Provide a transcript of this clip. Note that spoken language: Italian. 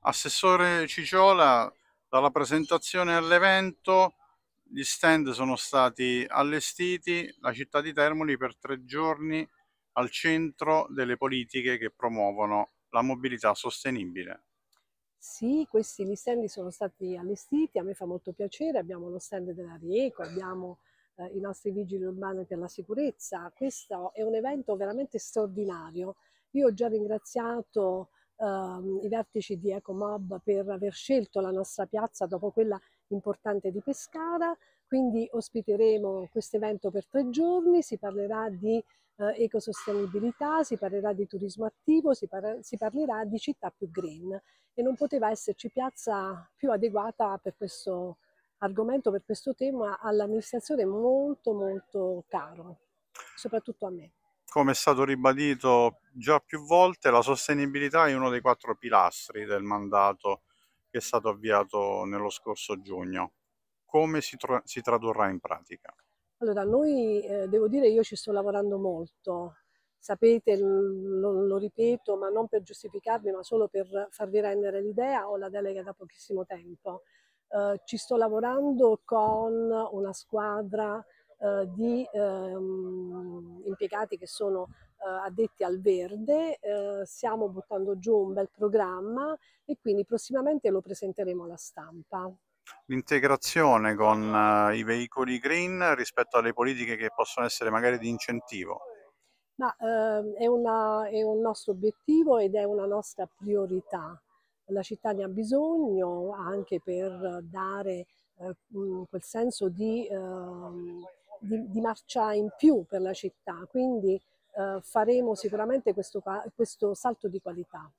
Assessore Ciciola, dalla presentazione all'evento gli stand sono stati allestiti, la città di Termoli per tre giorni al centro delle politiche che promuovono la mobilità sostenibile. Sì, questi gli stand sono stati allestiti, a me fa molto piacere, abbiamo lo stand della Rieco, abbiamo eh, i nostri vigili urbani per la sicurezza, questo è un evento veramente straordinario. Io ho già ringraziato ehm, i vertici di Ecomob per aver scelto la nostra piazza dopo quella importante di Pescara, quindi ospiteremo questo evento per tre giorni, si parlerà di eh, ecosostenibilità, si parlerà di turismo attivo, si, par si, parlerà di città più green e non poteva esserci piazza più adeguata per questo argomento, per questo tema all'amministrazione molto molto caro, soprattutto a me come è stato ribadito già più volte, la sostenibilità è uno dei quattro pilastri del mandato che è stato avviato nello scorso giugno. Come si, tra si tradurrà in pratica? Allora, noi, eh, devo dire, io ci sto lavorando molto. Sapete, lo, lo ripeto, ma non per giustificarvi, ma solo per farvi rendere l'idea, ho la delega da pochissimo tempo. Eh, ci sto lavorando con una squadra eh, di ehm, impiegati che sono eh, addetti al verde, eh, stiamo buttando giù un bel programma e quindi prossimamente lo presenteremo alla stampa. L'integrazione con eh, i veicoli green rispetto alle politiche che possono essere magari di incentivo? Ma, ehm, è, una, è un nostro obiettivo ed è una nostra priorità la città ne ha bisogno anche per dare eh, quel senso di eh, di, di marcia in più per la città, quindi eh, faremo sicuramente questo, questo salto di qualità.